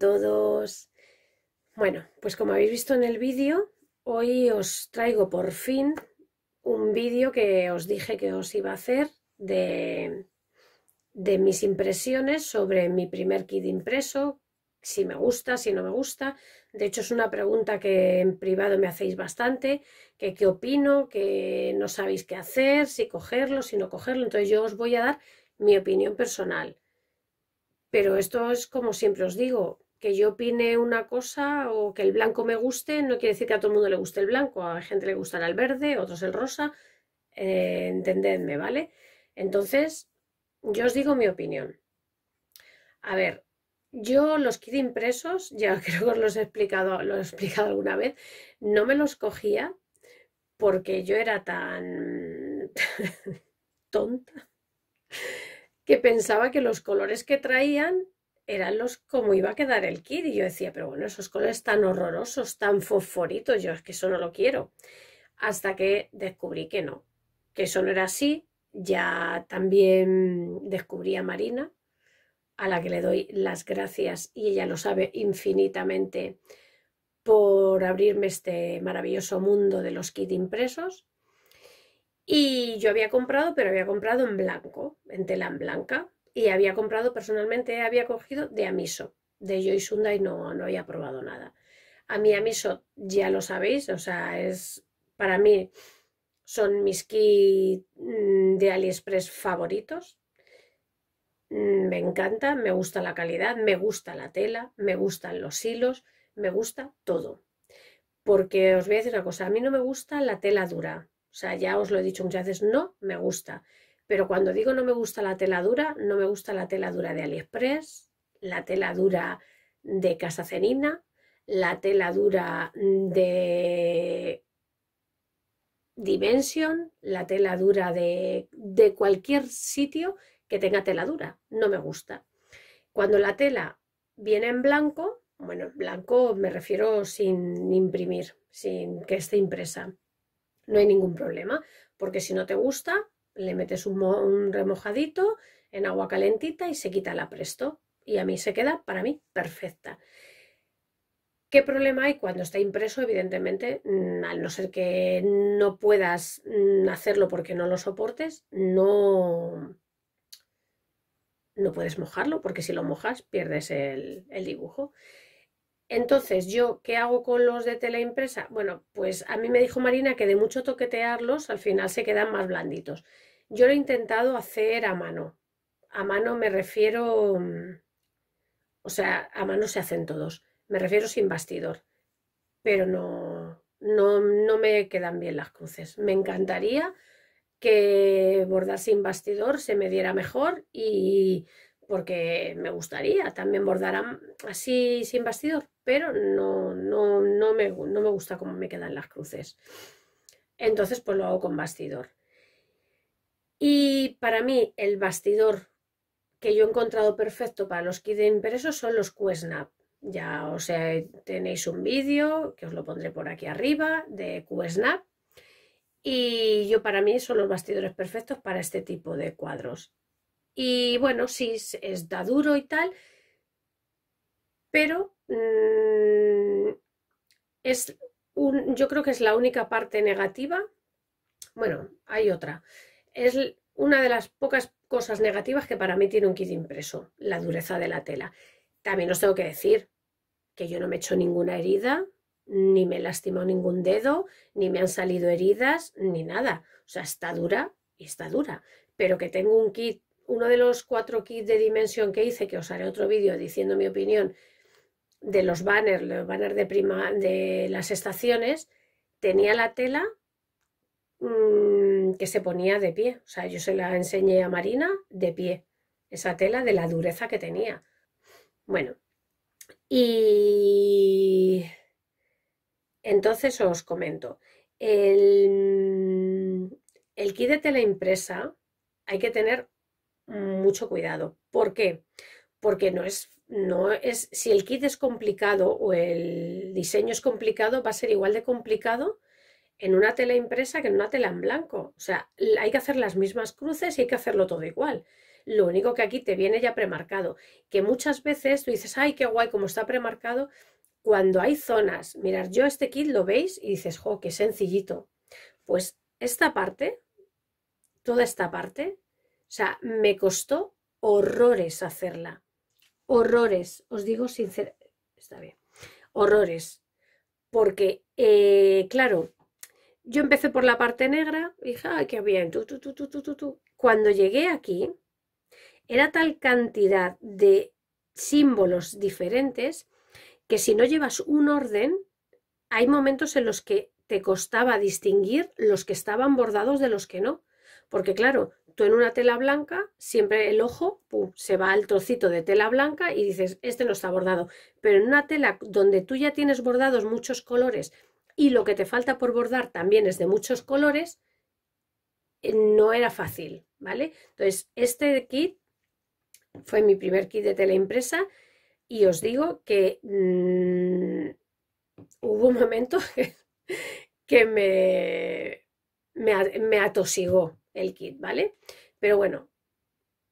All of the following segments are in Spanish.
todos. Bueno, pues como habéis visto en el vídeo, hoy os traigo por fin un vídeo que os dije que os iba a hacer de, de mis impresiones sobre mi primer kit impreso, si me gusta, si no me gusta. De hecho, es una pregunta que en privado me hacéis bastante, que qué opino, que no sabéis qué hacer, si cogerlo, si no cogerlo. Entonces yo os voy a dar mi opinión personal. Pero esto es como siempre os digo, que yo opine una cosa o que el blanco me guste, no quiere decir que a todo el mundo le guste el blanco, a gente le gustará el verde, a otros el rosa, eh, entendedme, ¿vale? Entonces, yo os digo mi opinión. A ver, yo los kit impresos, ya creo que os los he explicado, lo he explicado alguna vez, no me los cogía porque yo era tan tonta que pensaba que los colores que traían eran los cómo iba a quedar el kit. Y yo decía, pero bueno, esos colores tan horrorosos, tan fosforitos, yo es que eso no lo quiero. Hasta que descubrí que no, que eso no era así. Ya también descubrí a Marina, a la que le doy las gracias y ella lo sabe infinitamente por abrirme este maravilloso mundo de los kits impresos. Y yo había comprado, pero había comprado en blanco, en tela en blanca, y había comprado personalmente, había cogido de Amiso, de Joy y no, no había probado nada. A mí Amiso ya lo sabéis, o sea, es para mí son mis kits mm, de AliExpress favoritos. Mm, me encanta, me gusta la calidad, me gusta la tela, me gustan los hilos, me gusta todo. Porque os voy a decir una cosa, a mí no me gusta la tela dura. O sea, ya os lo he dicho muchas veces, no me gusta. Pero cuando digo no me gusta la tela dura, no me gusta la tela dura de AliExpress, la tela dura de Casa Cenina, la tela dura de Dimension, la tela dura de, de cualquier sitio que tenga tela dura. No me gusta. Cuando la tela viene en blanco, bueno, en blanco me refiero sin imprimir, sin que esté impresa. No hay ningún problema, porque si no te gusta, le metes un, remojadito en agua calentita y se quita la presto. Y a mí se queda, para mí, perfecta. ¿Qué problema hay cuando está impreso? Evidentemente, mm, al no ser que no puedas mm, hacerlo porque no lo soportes, no, no puedes mojarlo porque si lo mojas pierdes el dibujo. Entonces, ¿yo qué hago con los de teleimpresa? Bueno, pues a mí me dijo Marina que de mucho toquetearlos al final se quedan más blanditos. Yo lo he intentado hacer a mano. A mano me refiero, mm, o sea, a mano se hacen todos. Me refiero sin bastidor, pero no, no, no me quedan bien las cruces. Me encantaría que bordar sin bastidor se me diera mejor y porque me gustaría también bordar así sin bastidor, pero no, no, no, me, gusta cómo me quedan las cruces. Entonces, pues lo hago con bastidor. Y para mí, el bastidor que yo he encontrado perfecto para los kits de impresos son los QSnap. Ya o sea, tenéis un vídeo que os lo pondré por aquí arriba de QSnap. Y yo para mí son los bastidores perfectos para este tipo de cuadros. Y bueno, si es, da duro y tal, pero mm, es yo creo que es la única parte negativa. Bueno, hay otra. Es una de las pocas cosas negativas que para mí tiene un kit impreso, la dureza de la tela. También os tengo que decir que yo no me he hecho ninguna herida, ni me he lastimado ningún dedo, ni me han salido heridas, ni nada. O sea, está dura y está dura. Pero que tengo un kit, uno de los cuatro kits de dimensión que hice, que os haré otro vídeo diciendo mi opinión de los banners, los banners de, prima, de las estaciones, tenía la tela mm, que se ponía de pie. O sea, yo se la enseñé a Marina de pie, esa tela de la dureza que tenía. Bueno, y entonces os comento, el, el kit de tela impresa hay que tener mucho cuidado. ¿Por qué? Porque no es no es, si el kit es complicado o el diseño es complicado, va a ser igual de complicado en una tela impresa que en una tela en blanco. O sea, hay que hacer las mismas cruces y hay que hacerlo todo igual. Lo único que aquí te viene ya premarcado, que muchas veces tú dices, ay, qué guay, como está premarcado, cuando hay zonas, mirad, yo este kit lo veis y dices, jo, qué sencillito. Pues esta parte, toda esta parte, o sea, me costó horrores hacerla horrores, os digo sinceramente, está bien, horrores, porque, eh, claro, yo empecé por la parte negra, hija dije, ay, qué bien, tú, tú, tú, tú, tú, tú. Cuando llegué aquí, era tal cantidad de símbolos diferentes que si no llevas un orden, hay momentos en los que te costaba distinguir los que estaban bordados de los que no. Porque claro, en una tela blanca, siempre el ojo se va al trocito de tela blanca y dices, este no está bordado. Pero en una tela donde tú ya tienes bordados muchos colores y lo que te falta por bordar también es de muchos colores, eh, no era fácil, ¿vale? Entonces, este kit fue mi primer kit de tela impresa y os digo que mm, hubo un momento que me, me atosigó, el kit, ¿vale? Pero bueno,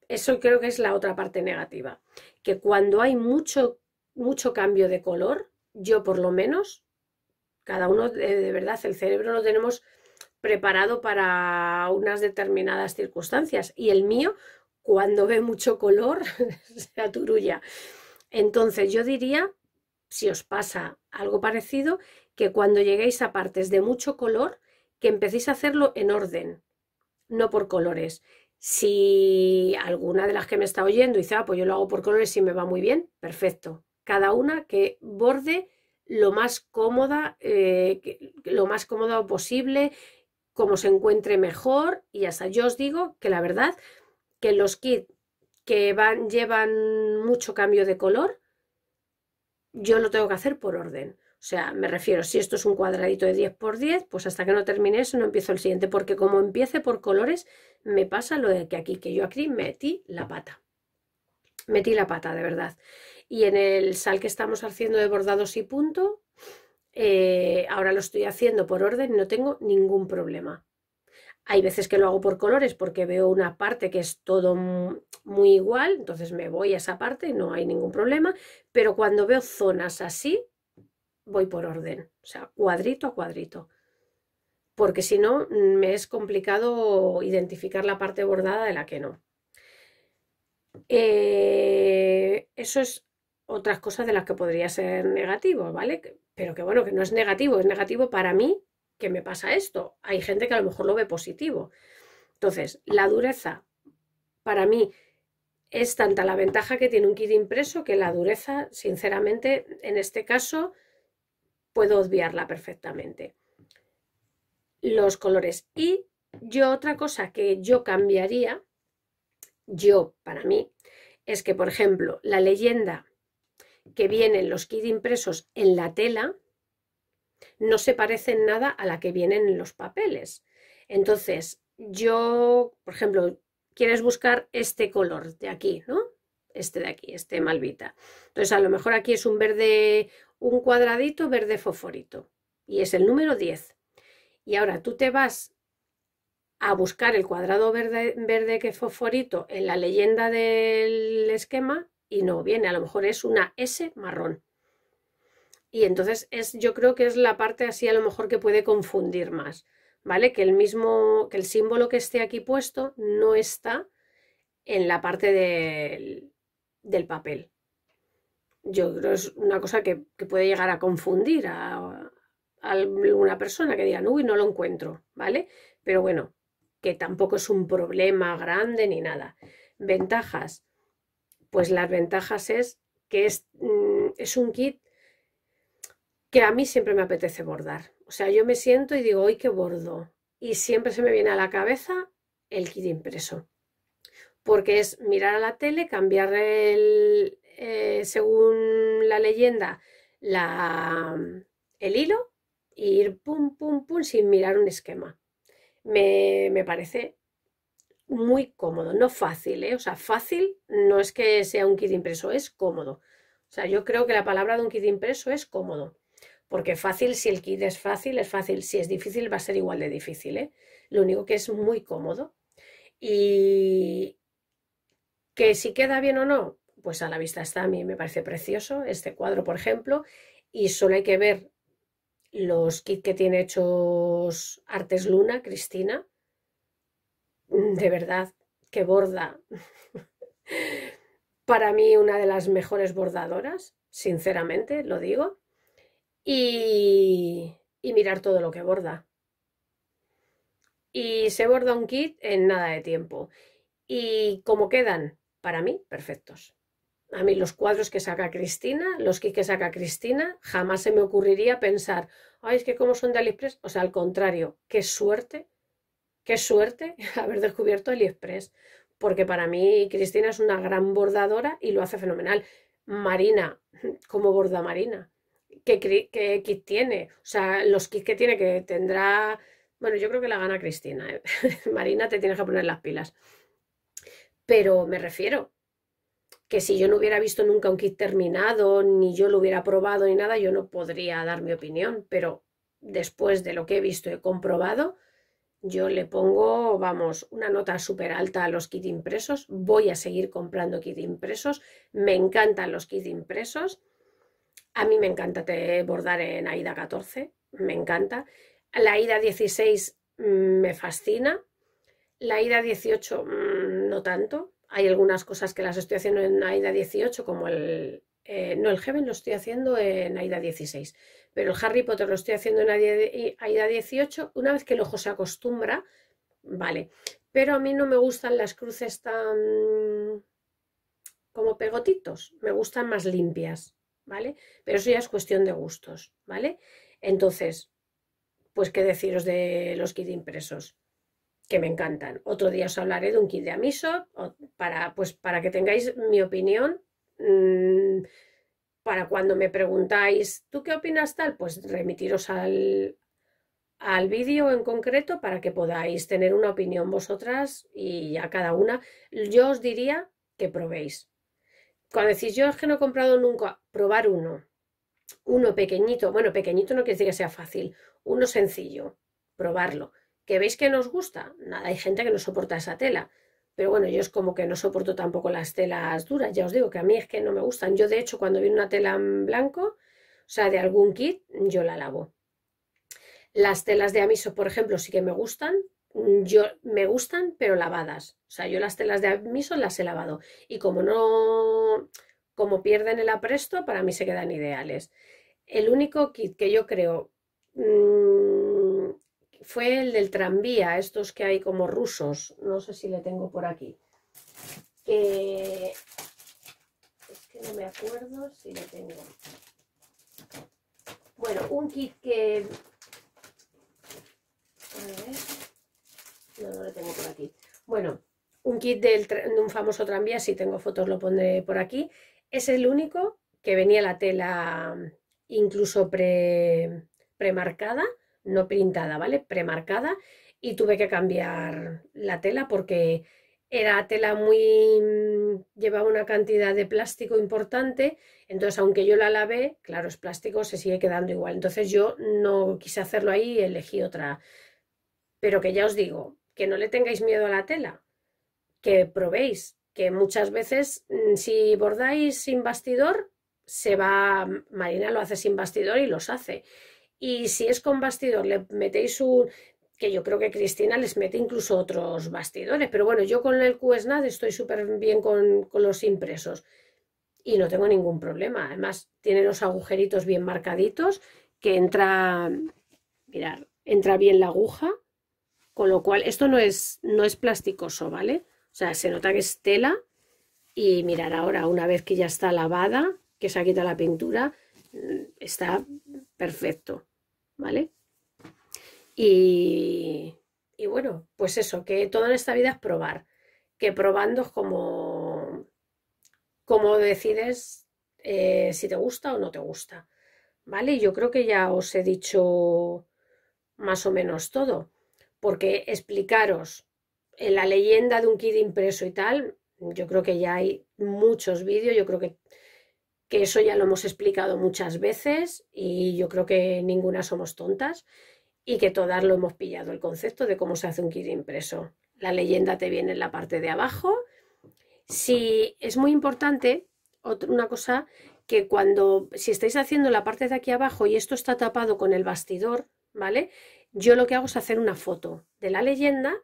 eso creo que es la otra parte negativa, que cuando hay mucho, mucho cambio de color, yo por lo menos, cada uno eh, de, verdad, el cerebro lo tenemos preparado para unas determinadas circunstancias y el mío cuando ve mucho color se aturulla. Entonces yo diría, si os pasa algo parecido, que cuando lleguéis a partes de mucho color, que empecéis a hacerlo en orden, no por colores. Si alguna de las que me está oyendo dice, ah, pues yo lo hago por colores y me va muy bien, perfecto. Cada una que borde lo más cómoda, eh, lo más cómodo posible, como se encuentre mejor y hasta yo os digo que la verdad que los kits que van, llevan mucho cambio de color, yo lo tengo que hacer por orden. O sea, me refiero, si esto es un cuadradito de 10 por 10, pues hasta que no termine eso no empiezo el siguiente, porque como empiece por colores, me pasa lo de que aquí, que yo aquí metí la pata. Metí la pata, de verdad. Y en el sal que estamos haciendo de bordados y punto, eh, ahora lo estoy haciendo por orden y no tengo ningún problema. Hay veces que lo hago por colores porque veo una parte que es todo muy igual, entonces me voy a esa parte, no hay ningún problema, pero cuando veo zonas así, voy por orden, o sea, cuadrito a cuadrito, porque si no mm, me es complicado identificar la parte bordada de la que no. Eh, eso es otras cosas de las que podría ser negativo, ¿vale? Pero que bueno, que no es negativo, es negativo para mí que me pasa esto. Hay gente que a lo mejor lo ve positivo. Entonces, la dureza, para mí, es tanta la ventaja que tiene un kit impreso que la dureza, sinceramente, en este caso, puedo obviarla perfectamente. Los colores. Y yo otra cosa que yo cambiaría, yo para mí, es que, por ejemplo, la leyenda que vienen los kits impresos en la tela no se parecen nada a la que vienen en los papeles. Entonces, yo, por ejemplo, quieres buscar este color de aquí, ¿no? este de aquí, este malvita. Entonces, a lo mejor aquí es un verde, un cuadradito verde fosforito y es el número 10. Y ahora tú te vas a buscar el cuadrado verde, verde que foforito fosforito en la leyenda del esquema y no viene, a lo mejor es una S marrón. Y entonces es, yo creo que es la parte así a lo mejor que puede confundir más, ¿vale? Que el mismo, que el símbolo que esté aquí puesto no está en la parte del del papel. Yo creo que es una cosa que, puede llegar a confundir a, alguna persona que diga, uy, no lo encuentro, ¿vale? Pero bueno, que tampoco es un problema grande ni nada. Ventajas. Pues las ventajas es que es, mm, es un kit que a mí siempre me apetece bordar. O sea, yo me siento y digo, hoy qué bordo. Y siempre se me viene a la cabeza el kit impreso porque es mirar a la tele, cambiar el, eh, según la leyenda la, mm, el hilo e ir pum, pum, pum sin mirar un esquema. Me, me parece muy cómodo, no fácil, ¿eh? o sea, fácil no es que sea un kit impreso, es cómodo. O sea, yo creo que la palabra de un kit impreso es cómodo. Porque fácil, si el kit es fácil, es fácil. Si es difícil, va a ser igual de difícil. ¿eh? Lo único que es muy cómodo. Y, que si queda bien o no, pues a la vista está, a mí me parece precioso este cuadro, por ejemplo, y solo hay que ver los kits que tiene hechos Artes Luna, Cristina, mm, de verdad, que borda. Para mí una de las mejores bordadoras, sinceramente, lo digo. Y, y, mirar todo lo que borda. Y se borda un kit en nada de tiempo. ¿Y cómo quedan? para mí perfectos. A mí los cuadros que saca Cristina, los kits que saca Cristina, jamás se me ocurriría pensar, ay, es que como son de AliExpress, o sea, al contrario, qué suerte, qué suerte haber descubierto AliExpress, porque para mí Cristina es una gran bordadora y lo hace fenomenal. Marina, como borda Marina, qué, kit tiene, o sea, los kits que tiene, que tendrá, bueno, yo creo que la gana Cristina, ¿eh? Marina, te tienes que poner las pilas. Pero me refiero que si yo no hubiera visto nunca un kit terminado, ni yo lo hubiera probado ni nada, yo no podría dar mi opinión, pero después de lo que he visto y comprobado, yo le pongo, vamos, una nota súper alta a los kits impresos, voy a seguir comprando kits impresos, me encantan los kits impresos, a mí me encanta te bordar en AIDA 14, me encanta, la AIDA 16 mm, me fascina, la AIDA 18 no tanto. Hay algunas cosas que las estoy haciendo en AIDA 18, como el... Eh, no, el Heaven lo estoy haciendo en AIDA 16, pero el Harry Potter lo estoy haciendo en AIDA 18. Eh, Una vez que el ojo se acostumbra, vale. Pero a mí no me gustan las cruces tan como pegotitos, me gustan más limpias, ¿vale? Pero eso ya es cuestión de gustos, ¿vale? Entonces, pues qué deciros de los kit impresos que me encantan. Otro día os hablaré de un kit de Amiso para, pues, para que tengáis mi opinión. Mm, para cuando me preguntáis, ¿tú qué opinas tal? Pues remitiros al, al vídeo en concreto para que podáis tener una opinión vosotras y ya cada una. Yo os diría que probéis. Cuando decís, yo es que no he comprado nunca, probar uno. Uno pequeñito, bueno, pequeñito no quiere decir que sea fácil, uno sencillo, probarlo. ¿Que veis que nos gusta? Nada, hay gente que no soporta esa tela. Pero bueno, yo es como que no soporto tampoco las telas duras. Ya os digo que a mí es que no me gustan. Yo de hecho cuando viene una tela en blanco, o sea, de algún kit, yo la lavo. Las telas de amiso, por ejemplo, sí que me gustan. Yo me gustan, pero lavadas. O sea, yo las telas de amiso las he lavado. Y como no, como pierden el apresto, para mí se quedan ideales. El único kit que yo creo mm, fue el del tranvía, estos que hay como rusos, no sé si le tengo por aquí. Eh, es que no me acuerdo si le tengo. Bueno, un kit que... A ver. No, no le tengo por aquí. Bueno, un kit del, de un famoso tranvía, si tengo fotos lo pondré por aquí. Es el único que venía la tela mm, incluso pre, premarcada no pintada, ¿vale? Premarcada y tuve que cambiar la tela porque era tela muy... Mm, llevaba una cantidad de plástico importante, entonces aunque yo la lavé, claro, es plástico, se sigue quedando igual. Entonces yo no quise hacerlo ahí y elegí otra. Pero que ya os digo, que no le tengáis miedo a la tela, que probéis, que muchas veces mm, si bordáis sin bastidor, se va, mm, Marina lo hace sin bastidor y los hace. Y si es con bastidor, le metéis un que yo creo que Cristina les mete incluso otros bastidores, pero bueno, yo con el QSNAD estoy súper bien con, con, los impresos y no tengo ningún problema. Además, tiene los agujeritos bien marcaditos, que entra, mirar, entra bien la aguja, con lo cual esto no es, no es plasticoso, ¿vale? O sea, se nota que es tela y mirar ahora, una vez que ya está lavada, que se ha quitado la pintura, está perfecto, ¿vale? Y, y bueno, pues eso, que toda en esta vida es probar, que probando es como, como decides eh, si te gusta o no te gusta, ¿vale? Yo creo que ya os he dicho más o menos todo, porque explicaros en la leyenda de un kit impreso y tal, yo creo que ya hay muchos vídeos, yo creo que que eso ya lo hemos explicado muchas veces y yo creo que ninguna somos tontas y que todas lo hemos pillado el concepto de cómo se hace un kit impreso. La leyenda te viene en la parte de abajo. Si es muy importante, otra, una cosa que cuando, si estáis haciendo la parte de aquí abajo y esto está tapado con el bastidor, ¿vale? Yo lo que hago es hacer una foto de la leyenda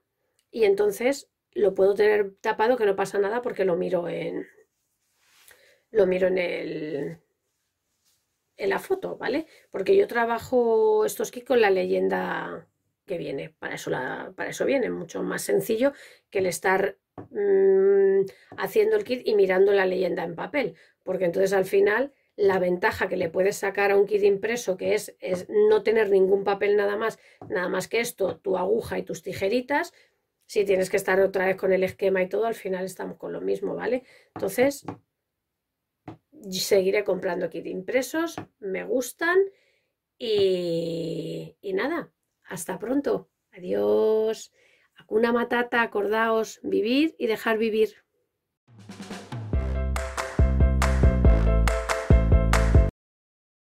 y entonces lo puedo tener tapado que no pasa nada porque lo miro en, lo miro en el en la foto, ¿vale? Porque yo trabajo estos kits con la leyenda que viene, para eso, la, para eso viene, mucho más sencillo que el estar mm, haciendo el kit y mirando la leyenda en papel, porque entonces al final la ventaja que le puedes sacar a un kit impreso, que es, es no tener ningún papel nada más, nada más que esto, tu aguja y tus tijeritas, si tienes que estar otra vez con el esquema y todo, al final estamos con lo mismo, ¿vale? Entonces, seguiré comprando kit impresos, me gustan y, nada, hasta pronto. Adiós. Una Matata, acordaos, vivir y dejar vivir.